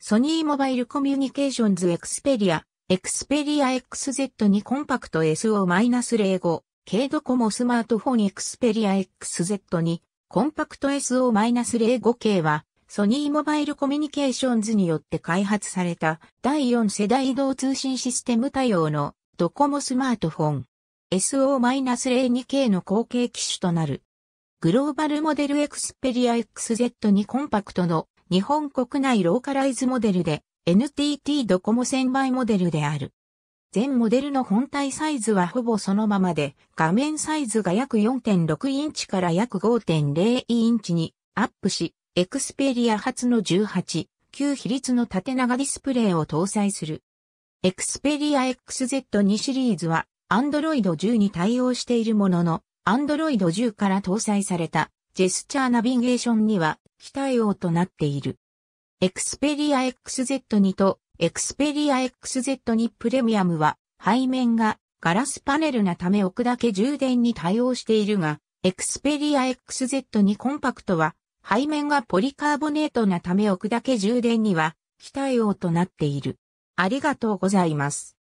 ソニーモバイルコミュニケーションズエクスペリア、エクスペリア x z にコンパクト SO-05、軽ドコモスマートフォンエクスペリア x z にコンパクト SO-05 系は、ソニーモバイルコミュニケーションズによって開発された第4世代移動通信システム対応のドコモスマートフォン SO-02K の後継機種となる。グローバルモデルエクスペリア x z にコンパクトの日本国内ローカライズモデルで NTT ドコモ1000倍モデルである。全モデルの本体サイズはほぼそのままで、画面サイズが約4.6インチから約5.0インチにアップし、エクスペリア初の18、旧比率の縦長ディスプレイを搭載する。エクスペリア XZ2 シリーズは、Android 10に対応しているものの、Android 10から搭載されたジェスチャーナビゲーションには期待応となっている。Xperia XZ2 と Xperia XZ2 プレミアムは背面がガラスパネルなため置くだけ充電に対応しているが、Xperia XZ2 コンパクトは背面がポリカーボネートなため置くだけ充電には期待応となっている。ありがとうございます。